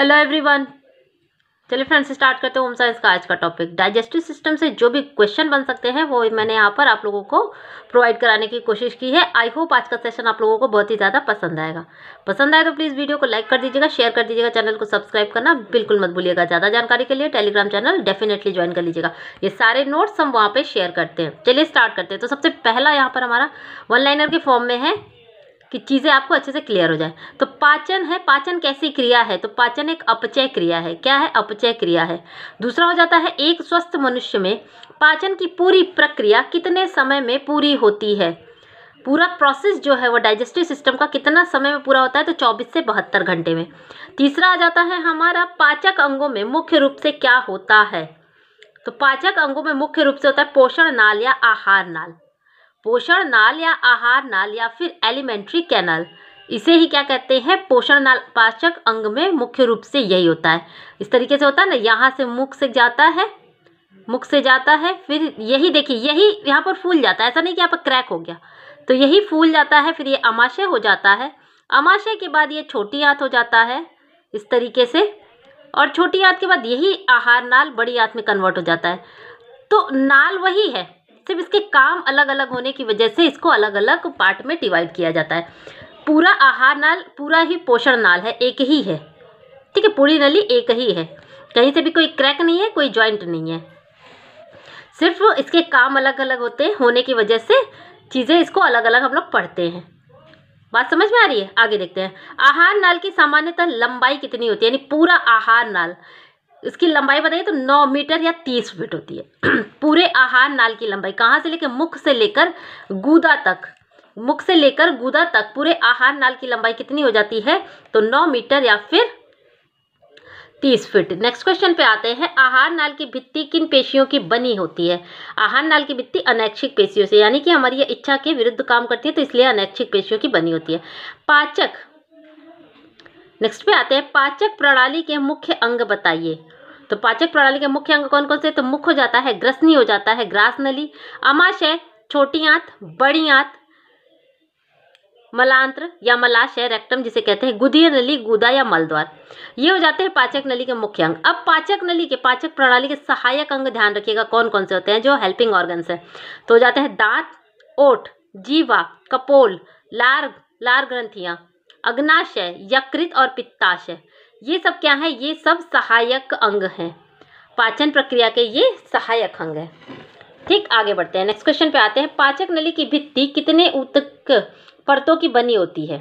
hello everyone चलिए friends start करते हैं होम साइंस का आज का टॉपिक डाइजेस्टिव सिस्टम से जो भी क्वेश्चन बन सकते हैं वो मैंने यहाँ पर आप लोगों को प्रोवाइड कराने की कोशिश की है आई होप आज का सेशन आप लोगों को बहुत ही ज़्यादा पसंद आएगा पसंद आए तो प्लीज़ वीडियो को लाइक कर दीजिएगा शेयर कर दीजिएगा चैनल को सब्सक्राइब करना बिल्कुल मत भूलिएगा ज़्यादा जानकारी के लिए टेलीग्राम चैनल डेफिनेटली ज्वाइन कर लीजिएगा ये सारे नोट्स हम वहाँ पर शेयर करते हैं चलिए स्टार्ट करते हैं तो सबसे पहला यहाँ पर हमारा वन लाइनर के फॉर्म में है कि चीज़ें आपको अच्छे से क्लियर हो जाए तो पाचन है पाचन कैसी क्रिया है तो पाचन एक अपचय क्रिया है क्या है अपचय क्रिया है दूसरा हो जाता है एक स्वस्थ मनुष्य में पाचन की पूरी प्रक्रिया कितने समय में पूरी होती है पूरा प्रोसेस जो है वो डाइजेस्टिव सिस्टम का कितना समय में पूरा होता है तो 24 से बहत्तर घंटे में तीसरा आ जाता है हमारा पाचक अंगों में मुख्य रूप से क्या होता है तो पाचक अंगों में मुख्य रूप से होता है पोषण नाल या आहार नाल पोषण नाल या आहार नाल या फिर एलिमेंट्री कैनल इसे ही क्या कहते हैं पोषण नाल पाचक अंग में मुख्य रूप से यही होता है इस तरीके से होता है ना यहाँ से मुख से जाता है मुख से जाता है फिर यही देखिए यही यहाँ पर फूल जाता है ऐसा नहीं कि यहाँ पर क्रैक हो गया तो यही फूल जाता है फिर ये अमाशय हो जाता है अमाशय के बाद ये छोटी आँत हो जाता है इस तरीके से और छोटी आँत के बाद यही आहार नाल बड़ी आँत में कन्वर्ट हो जाता है तो नाल वही है सिर्फ इसके काम अलग अलग होने की वजह से इसको अलग अलग पार्ट में डिवाइड किया जाता है पूरा आहार नाल पूरा ही पोषण नाल है एक ही है ठीक है पूरी नली एक ही है कहीं से भी कोई क्रैक नहीं है कोई ज्वाइंट नहीं है सिर्फ इसके काम अलग अलग होते होने की वजह से चीज़ें इसको अलग अलग हम लोग पढ़ते हैं बात समझ में आ रही है आगे देखते हैं आहार नाल की सामान्यतः लंबाई कितनी होती है यानी पूरा आहार नाल इसकी लंबाई बताइए तो 9 मीटर या 30 फीट होती है पूरे आहार नाल की लंबाई कहाँ से लेकर मुख से लेकर गूदा तक मुख से लेकर गूदा तक पूरे आहार नाल की लंबाई कितनी हो जाती है तो 9 मीटर या फिर 30 फीट नेक्स्ट क्वेश्चन पे आते हैं आहार नाल की भित्ति किन पेशियों की बनी होती है आहार नाल की भित्ति अनैच्छिक पेशियों से यानी कि हमारी इच्छा के विरुद्ध काम करती है तो इसलिए अनैच्छिक पेशियों की बनी होती है पाचक नेक्स्ट पे आते हैं पाचक प्रणाली के मुख्य अंग बताइए तो पाचक प्रणाली के मुख्य अंग कौन कौन से तो मुख हो जाता है ग्रसनी हो जाता है ग्रास नली अमाशय छोटी आंत बड़ी आंत मलांत्र या मलाशय रेक्टम जिसे कहते हैं गुदीय नली गुदा या मलद्वार ये हो जाते हैं पाचक नली के मुख्य अंग अब पाचक नली के पाचक प्रणाली के सहायक अंग ध्यान रखिएगा कौन कौन से होते हैं जो हेल्पिंग ऑर्गन्स है तो हो जाते हैं दांत ओठ जीवा कपोल लार लार ग्रंथियां अग्नाशय यकृत और पित्ताशय ये सब क्या है ये सब सहायक अंग हैं पाचन प्रक्रिया के ये सहायक अंग हैं ठीक आगे बढ़ते हैं नेक्स्ट क्वेश्चन पे आते हैं पाचक नली की भित्ति कितने ऊतक परतों की बनी होती है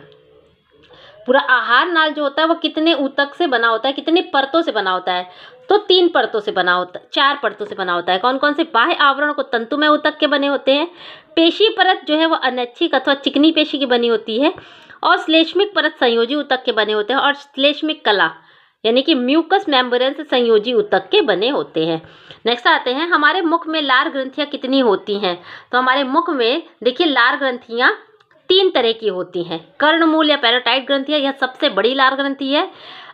पूरा आहार नाल जो होता है वो कितने ऊतक से बना होता है कितने परतों से बना होता है तो तीन परतों से बना होता है चार परतों से बना होता है कौन कौन से बाह्य आवरण को तंतु में ऊतक के बने होते हैं पेशी परत जो है वो अनैच्छिक अथवा चिकनी पेशी की बनी होती है और श्लेष्मिक परत संयोजी उतक के बने होते हैं और श्लेष्मिक कला यानी कि म्यूकस मेम्ब्रेन से संयोजी उतक के बने होते हैं नेक्स्ट आते हैं हमारे मुख में लार ग्रंथियाँ कितनी होती हैं तो हमारे मुख में देखिए लार ग्रंथियाँ तीन तरह की होती हैं कर्णमूल या पैराटाइट ग्रंथियाँ यह सबसे बड़ी लार ग्रंथी है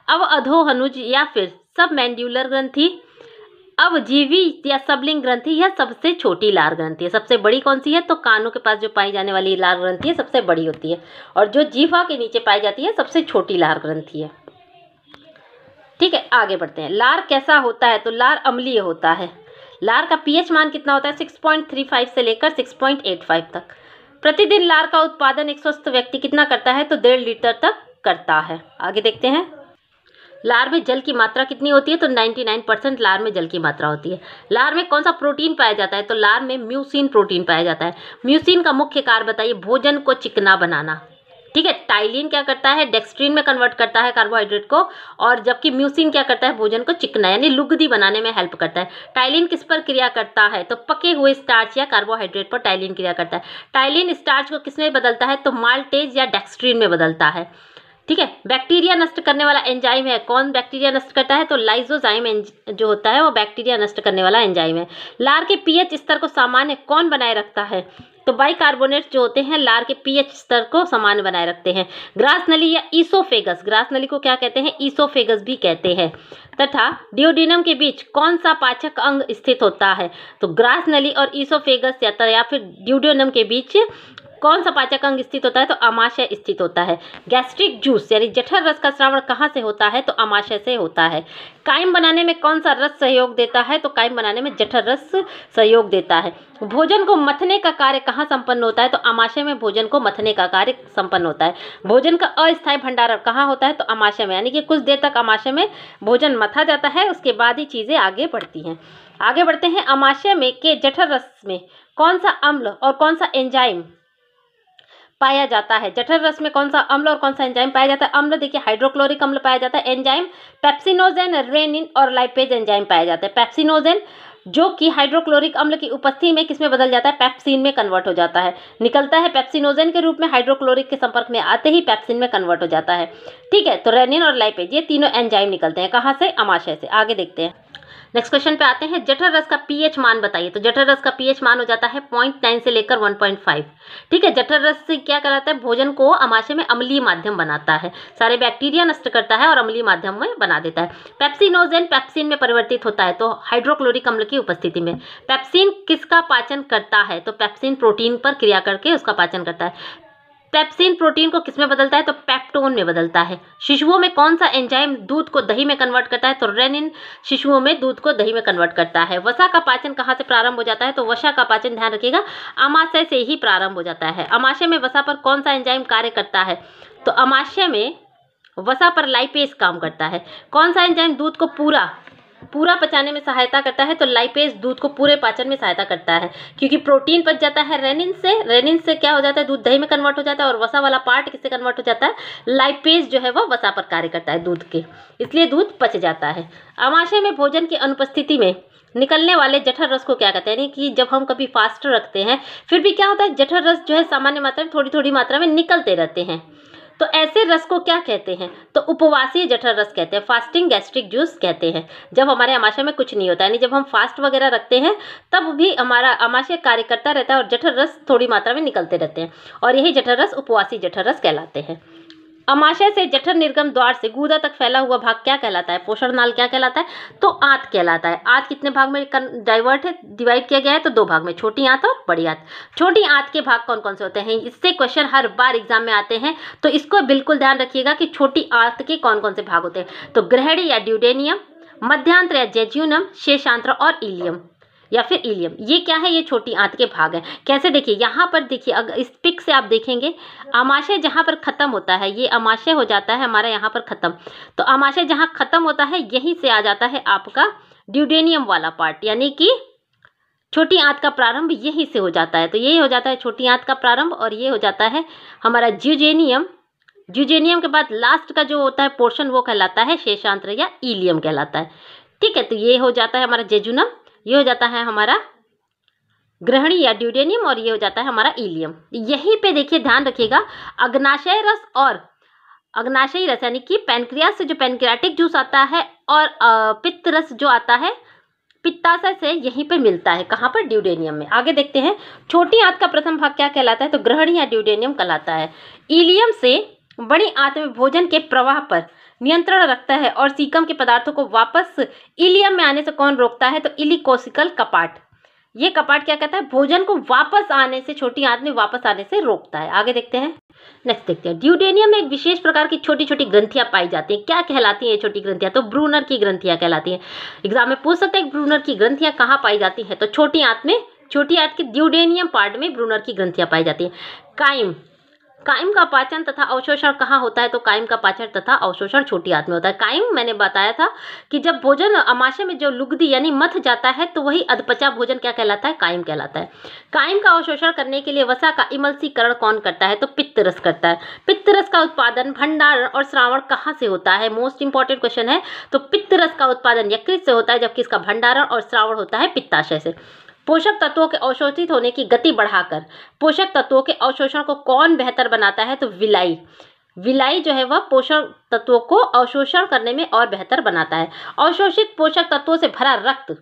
अब अधोहनुज या फिर सब मैंड्यूलर ग्रंथी अवजीवी या सबलिंग ग्रंथि यह सबसे छोटी लार ग्रंथि है सबसे बड़ी कौन सी है तो कानों के पास जो पाई जाने वाली लार ग्रंथि है सबसे बड़ी होती है और जो जीवा के नीचे पाई जाती है सबसे छोटी लार ग्रंथि है ठीक है आगे बढ़ते हैं लार कैसा होता है तो लार अम्लीय होता है लार का पीएच मान कितना होता है 6.35 से लेकर 6.85 तक प्रतिदिन लार का उत्पादन एक स्वस्थ व्यक्ति कितना करता है तो डेढ़ लीटर तक करता है आगे देखते हैं लार में जल की मात्रा कितनी होती है तो 99 परसेंट लार में जल की मात्रा होती है लार में कौन सा प्रोटीन पाया जाता है तो लार में म्यूसिन प्रोटीन पाया जाता है म्यूसिन का मुख्य कार बताइए भोजन को चिकना बनाना ठीक है टाइलिन क्या करता है डेक्सट्रीन में कन्वर्ट करता है कार्बोहाइड्रेट को और जबकि म्यूसिन क्या करता है भोजन को चिकना यानी लुगदी बनाने में हेल्प करता है टाइलिन किस पर क्रिया करता है तो पके हुए स्टार्च या कार्बोहाइड्रेट पर टाइलिन क्रिया करता है टाइलिन स्टार्च को किस में बदलता है तो माल्टेज या डेक्सट्रीन में बदलता है ठीक है बैक्टीरिया नष्ट करने वाला एंजाइम है कौन बैक्टीरिया नष्ट करता है तो लाइजोजाइम जो होता है वो बैक्टीरिया नष्ट करने वाला एंजाइम है लार के पीएच स्तर को सामान्य कौन बनाए रखता है तो बाइकार्बोनेट जो होते हैं लार के पीएच स्तर को समान बनाए रखते हैं ग्रास नली या ईसोफेगस ग्रास नली को क्या कहते हैं ईसोफेगस भी कहते हैं तथा डिओडिनम के बीच कौन सा पाचक अंग स्थित होता है तो ग्रास नली और ईसोफेगस या, या फिर ड्यूडियोनम के बीच कौन सा पाचक अंग स्थित होता है तो अमाशय स्थित होता है गैस्ट्रिक जूस यानी जठर रस का श्रावण कहाँ से होता है तो अमाशय से होता है कायम बनाने में कौन सा रस सहयोग देता है तो कायम बनाने में जठर रस सहयोग देता है भोजन को मथने का कार्य कहाँ संपन्न होता है तो अमाशय में भोजन को मथने का कार्य संपन्न होता है भोजन का अस्थायी भंडारण कहाँ होता है तो अमाशय में यानी कि कुछ देर तक अमाशय में भोजन मथा जाता है उसके बाद ही चीज़ें आगे बढ़ती हैं आगे बढ़ते हैं अमाशय में के जठर रस में कौन सा अम्ल और कौन सा एंजाइम पाया जाता है जठर रस में कौन सा अम्ल और कौन सा एंजाइम पाया जाता है अम्ल देखिए हाइड्रोक्लोरिक अम्ल पाया जाता है एंजाइम पेप्सिनोजेन रेनिन और लाइपेज एंजाइम पाया जाता है पेप्सिनोजेन जो कि हाइड्रोक्लोरिक अम्ल की उपस्थिति में किसमें बदल जाता है पैप्सिन में कन्वर्ट हो जाता है निकलता है पेप्सिनोजेन के रूप में हाइड्रोक्लोरिक के संपर्क में आते ही पैप्सिन में कन्वर्ट हो जाता है ठीक है तो रेनिन और लाइपेज ये तीनों एंजाइम निकलते हैं कहाँ से अमाशय से आगे देखते हैं नेक्स्ट क्वेश्चन पे आते हैं जठर रस का पीएच मान बताइए तो जठर रस का पीएच मान हो जाता है पॉइंट नाइन से लेकर वन पॉइंट फाइव ठीक है जठर रस से क्या कराता है भोजन को अमाशय में अमली माध्यम बनाता है सारे बैक्टीरिया नष्ट करता है और अमली माध्यम में बना देता है पैप्सिनोजेन पैप्सिन में परिवर्तित होता है तो हाइड्रोक्लोरिक अम्ल की उपस्थिति में पैप्सिन किसका पाचन करता है तो पैप्सिन प्रोटीन पर क्रिया करके उसका पाचन करता है पेप्सिन प्रोटीन को किस में बदलता है तो पैप्टोन में बदलता है शिशुओं में कौन सा एंजाइम दूध को दही में कन्वर्ट करता है तो रेनिन शिशुओं में दूध को दही में कन्वर्ट करता है वसा का पाचन कहाँ से प्रारंभ हो जाता है तो वसा का पाचन ध्यान रखिएगा अमाशय से ही प्रारंभ हो जाता है अमाशय में वसा पर कौन सा एंजाइम कार्य करता है तो अमाशय में वसा पर लाइपेस काम करता है कौन सा एंजाइम दूध को पूरा पूरा पचाने में सहायता करता है तो लाइपेज दूध को पूरे पाचन में सहायता करता है क्योंकि प्रोटीन पच जाता है रेनिन से रेनिन से क्या हो जाता है दूध दही में कन्वर्ट हो जाता है और वसा वाला पार्ट किससे कन्वर्ट हो जाता है लाइपेज जो है वह वसा पर कार्य करता है दूध के इसलिए दूध पच जाता है अमाशय में भोजन की अनुपस्थिति में निकलने वाले जठर रस को क्या कहते हैं यानी कि जब हम कभी फास्ट रखते हैं फिर भी क्या होता है जठर रस जो है सामान्य मात्रा में थोड़ी थोड़ी मात्रा में निकलते रहते हैं तो ऐसे रस को क्या कहते हैं तो उपवासीय जठर रस कहते हैं फास्टिंग गैस्ट्रिक जूस कहते हैं जब हमारे अमाशय में कुछ नहीं होता यानी जब हम फास्ट वगैरह रखते हैं तब भी हमारा अमाशय कार्य करता रहता है और जठर रस थोड़ी मात्रा में निकलते रहते हैं और यही जठर रस उपवासी जठर रस कहलाते हैं अमाशय से जठर निर्गम द्वार से गुदा तक फैला हुआ भाग क्या कहलाता है पोषण नाल क्या कहलाता है तो आंत कहलाता है आंत कितने भाग में डाइवर्ट है डिवाइड किया गया है तो दो भाग में छोटी आंत और बड़ी आंत छोटी आंत के भाग कौन कौन से होते हैं इससे क्वेश्चन हर बार एग्जाम में आते हैं तो इसको बिल्कुल ध्यान रखिएगा कि छोटी आंत के कौन कौन से भाग होते हैं तो ग्रहणी या ड्यूडेनियम मध्यांत्र या जेज्यूनम शेषांत्र और इलियम या फिर इलियम ये क्या है ये छोटी आंत के भाग हैं कैसे देखिए यहाँ पर देखिए अगर इस पिक से आप देखेंगे आमाशय जहाँ पर ख़त्म होता है ये आमाशय हो जाता है हमारा यहाँ पर ख़त्म तो आमाशय जहाँ ख़त्म होता है यहीं से आ जाता है आपका ड्यूडेनियम वाला पार्ट यानी कि छोटी आंत का प्रारंभ यहीं से हो जाता है तो यही हो जाता है छोटी आंत का प्रारंभ और ये हो जाता है हमारा ज्यूजेनियम ज्यूजेनियम के बाद लास्ट का जो होता है पोर्शन वो कहलाता है शेषांत्र या इलियम कहलाता है ठीक है तो ये हो जाता है हमारा जेजुनम ये हो जाता है हमारा ग्रहणी या ड्यूडेनियम और ये हो जाता है हमारा इलियम यहीं पे देखिए ध्यान रखिएगा अग्नाशय रस और अग्नाशयी रस यानी कि पैनक्रिया से जो पैनक्रियाटिक जूस आता है और पित्त रस जो आता है पित्ताशय से यहीं पे मिलता है कहाँ पर ड्यूडेनियम में आगे देखते हैं छोटी आंत का प्रथम भाग क्या कहलाता है तो ग्रहणी या ड्यूडेनियम कहलाता है इलियम से बड़ी आंत में भोजन के प्रवाह पर नियंत्रण रखता है और सीकम के पदार्थों को वापस इलियम में आने से कौन रोकता है तो इलिकोसिकल कपाट ये कपाट क्या कहता है भोजन को वापस आने से छोटी आंत में वापस आने से रोकता है आगे देखते हैं नेक्स्ट देखते हैं ड्यूडेनियम में एक विशेष प्रकार की छोटी छोटी ग्रंथियां पाई जाती हैं क्या कहलाती हैं ये छोटी ग्रंथियां तो ब्रूनर की ग्रंथियां कहलाती हैं एग्जाम में पूछ सकते हैं ब्रूनर की ग्रंथियां कहाँ पाई जाती हैं तो छोटी आंत में छोटी आंत के ड्यूडेनियम पार्ट में ब्रूनर की ग्रंथियां पाई जाती हैं काइम कायम का पाचन तथा अवशोषण कहाँ होता है तो कायम का पाचन तथा अवशोषण छोटी आंत में होता है कायम मैंने बताया था कि जब भोजन अमाशय में जो लुगदी यानी मथ जाता है तो वही अधपचा भोजन क्या कहलाता है कायम कहलाता है कायम का अवशोषण करने के लिए वसा का इमलसीकरण कौन करता है तो पित्तरस करता है पित्तरस का उत्पादन भंडारण और श्रावण कहाँ से होता है मोस्ट इंपॉर्टेंट क्वेश्चन है तो पित्तरस का उत्पादन यकृत से होता है जबकि इसका भंडारण और श्रावण होता है पित्ताशय से पोषक तत्वों के अवशोषित होने की गति बढ़ाकर पोषक तत्वों के अवशोषण को कौन बेहतर बनाता है तो विलाई विलाई जो है वह पोषक तत्वों को अवशोषण करने में और बेहतर बनाता है अवशोषित पोषक तत्वों से भरा रक्त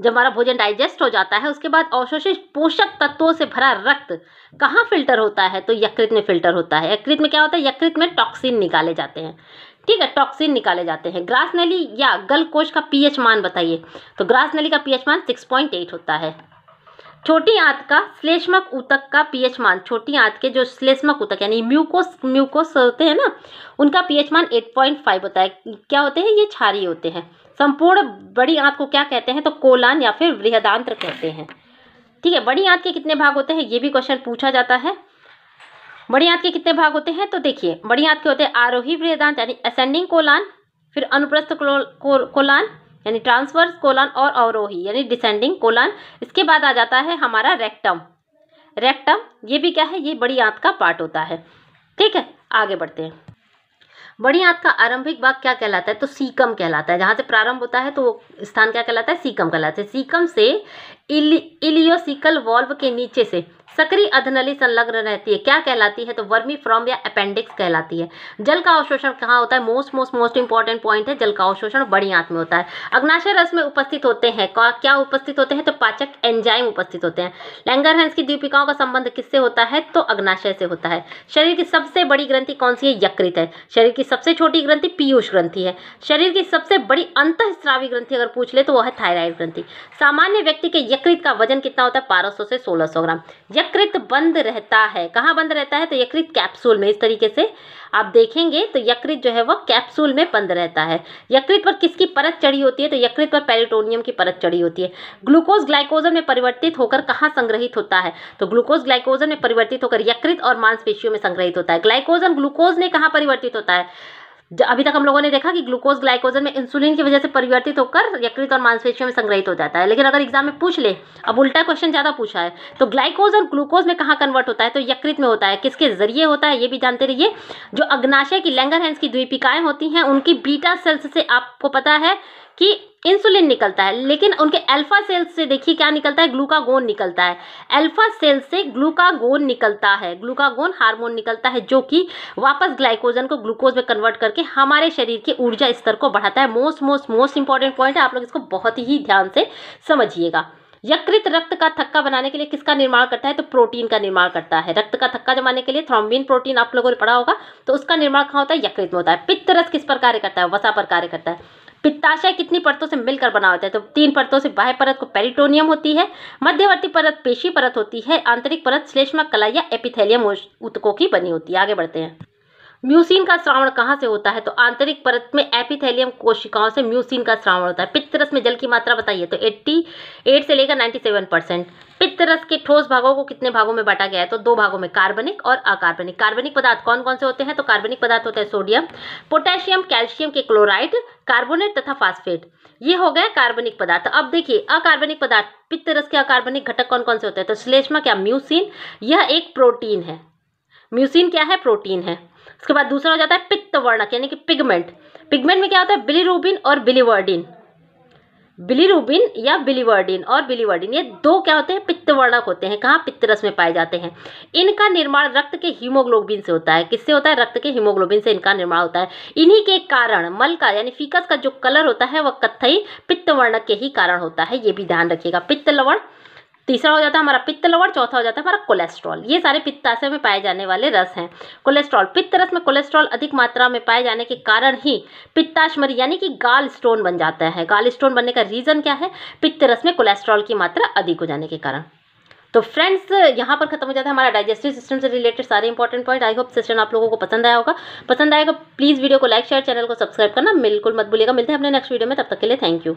जब हमारा भोजन डाइजेस्ट हो जाता है उसके बाद अवशोषित पोषक तत्वों से भरा रक्त कहाँ फिल्टर होता है तो यकृत में फिल्टर होता है यकृत में क्या होता है यकृत में टॉक्सिन निकाले जाते हैं ठीक है टॉक्सिन निकाले जाते हैं ग्रास नली या गल कोश का पीएच मान बताइए तो ग्रास नली का पीएच मान 6.8 होता है छोटी आंत का श्लेष्मक ऊतक का पीएच मान छोटी आंत के जो श्लेष्मक ऊतक यानी म्यूकोस म्यूकोस होते हैं ना उनका पीएच मान 8.5 होता है क्या होते हैं ये छारी होते हैं संपूर्ण बड़ी आंत को क्या कहते हैं तो कोलान या फिर वृहदांत्र कहते हैं ठीक है बड़ी आंत के कितने भाग होते हैं ये भी क्वेश्चन पूछा जाता है बड़ी आंत के कितने भाग होते हैं तो देखिए बड़ी आंत के होते हैं आरोही बृहदांत यानी असेंडिंग कोलान फिर अनुप्रस्थ कोलान यानी ट्रांसवर्स कोलान और अवरोही यानी डिसेंडिंग कोलान इसके बाद आ जाता है हमारा रेक्टम रेक्टम ये भी क्या है ये बड़ी आंत का पार्ट होता है ठीक है आगे बढ़ते हैं बड़ी आंत का आरंभिक भाग क्या कहलाता है तो सीकम कहलाता है जहाँ से प्रारंभ होता है तो वो स्थान क्या कहलाता है सीकम कहलाता है सीकम से इलियोसिकल वॉल्व के नीचे से सक्रिय अधनली संलग्न रहती है क्या कहलाती है तो वर्मी फ्रॉम या अपेंडिक्स कहलाती है जल का अवशोषण कहाँ होता है most most most important point है जल का अवशोषण बड़ी आंत में होता है अग्नाशय रस में उपस्थित होते हैं क्या उपस्थित होते हैं तो पाचक एंजाइम उपस्थित होते हैं लैंगर हंस की दीपिकाओं का संबंध किससे होता है तो अग्नाशय से होता है शरीर की सबसे बड़ी ग्रंथि कौन सी है यकृत है शरीर की सबसे छोटी ग्रंथि पीयूष ग्रंथि है शरीर की सबसे बड़ी अंत स्त्रावी ग्रंथि अगर पूछ ले तो वह है थायराइड ग्रंथि सामान्य व्यक्ति के यकृत का वजन कितना होता है बारह से सोलह ग्राम यकृत बंद रहता है कहाँ बंद रहता है तो यकृत कैप्सूल में इस तरीके से आप देखेंगे तो यकृत जो है वह कैप्सूल में बंद रहता है यकृत पर किसकी परत चढ़ी होती है तो यकृत पर पेरिटोनियम की परत चढ़ी होती है ग्लूकोज ग्लाइकोजन में परिवर्तित होकर कहाँ संग्रहित होता है तो ग्लूकोज ग्लाइकोजन में परिवर्तित होकर यकृत और मांसपेशियों में संग्रहित होता है ग्लाइकोजन ग्लूकोज में कहाँ परिवर्तित होता है अभी तक हम लोगों ने देखा कि ग्लूकोज ग्लाइकोजन में इंसुलिन की वजह से परिवर्तित होकर यकृत और मांसपेशियों में संग्रहित हो जाता है लेकिन अगर एग्जाम में पूछ ले अब उल्टा क्वेश्चन ज़्यादा पूछा है तो ग्लाइकोज और ग्लूकोज में कहाँ कन्वर्ट होता है तो यकृत में होता है किसके जरिए होता है ये भी जानते रहिए जो अग्नाशय की लैंगर हैंस की द्वीपिकाएँ होती हैं उनकी बीटा सेल्स से आपको पता है कि इंसुलिन निकलता है लेकिन उनके अल्फा सेल्स से देखिए क्या निकलता है ग्लूकागोन निकलता है अल्फा सेल से ग्लूकागोन निकलता है ग्लूकागोन हार्मोन निकलता है जो कि वापस ग्लाइकोजन को ग्लूकोज में कन्वर्ट करके हमारे शरीर के ऊर्जा स्तर को बढ़ाता है most most most important point है आप लोग इसको बहुत ही ध्यान से समझिएगा यकृत रक्त का थक्का बनाने के लिए किसका निर्माण करता है तो प्रोटीन का निर्माण करता है रक्त का थक्का जमाने के लिए थ्रोम्बिन प्रोटीन आप लोगों ने पढ़ा होगा तो उसका निर्माण कहाँ होता है यकृत में होता है पित्त रस किस पर कार्य करता है वसा पर कार्य करता है पित्ताशय कितनी परतों से मिलकर बना होता है तो तीन परतों से बाह्य परत को पेरिटोनियम होती है मध्यवर्ती परत पेशी परत होती है आंतरिक परत श्लेष्मा कला या एपिथेलियम ऊतकों की बनी होती है आगे बढ़ते हैं म्यूसिन का श्रावण कहाँ से होता है तो आंतरिक परत में एपिथेलियम कोशिकाओं से म्यूसिन का श्रावण होता है पित्तरस में जल की मात्रा बताइए तो 88 से लेकर 97 परसेंट पित्तरस के ठोस भागों को कितने भागों में बांटा गया है तो दो भागों में कार्बनिक और अकार्बनिक कार्बनिक पदार्थ कौन कौन से होते हैं तो कार्बनिक पदार्थ होते हैं सोडियम पोटेशियम कैल्शियम के क्लोराइड कार्बोनेट तथा फास्फेट ये हो गया कार्बनिक पदार्थ अब देखिए अकार्बनिक पदार्थ पित्तरस के अकार्बनिक घटक कौन कौन से होते हैं तो श्लेष्मा क्या म्यूसिन यह एक प्रोटीन है म्यूसिन क्या है प्रोटीन है उसके बाद दूसरा हो जाता है पित्त वर्णक यानी कि पिगमेंट पिगमेंट में क्या होता है बिलीरूबिन और बिलीवर्डिन बिलीरूबिन या बिलीवर्डिन और बिलीवर्डिन ये दो क्या होते हैं पित्तवर्णक होते हैं कहाँ पित्तरस में पाए जाते हैं इनका निर्माण रक्त के हीमोग्लोबिन से होता है किससे होता है रक्त के हीमोग्लोबिन से इनका निर्माण होता है इन्हीं के कारण मल का यानी फीकस का जो कलर होता है वह कत्थई पित्तवर्णक के ही कारण होता है ये भी ध्यान रखिएगा पित्त लवण तीसरा हो जाता है हमारा पित्त लवण चौथा हो जाता है हमारा कोलेस्ट्रॉल ये सारे पित्ताशय में पाए जाने वाले रस हैं कोलेस्ट्रॉल पित्त रस में कोलेस्ट्रॉल अधिक मात्रा में पाए जाने के कारण ही पित्ताशमरी यानी कि गाल स्टोन बन जाता है गाल स्टोन बनने का रीज़न क्या है पित्त रस में कोलेस्ट्रॉल की मात्रा अधिक हो जाने के कारण तो फ्रेंड्स यहाँ पर खत्म हो जाता है हमारा डाइजेस्टिव सिस्टम से रिलेटेड सारे important point I hope system आप लोगों को पसंद आया होगा पसंद आएगा तो प्लीज़ वीडियो को लाइक शेयर चैनल को सब्सक्राइब करना बिल्कुल मत भूलिएगा मिलते हैं अपने नेक्स्ट वीडियो में तब तक के लिए थैंक यू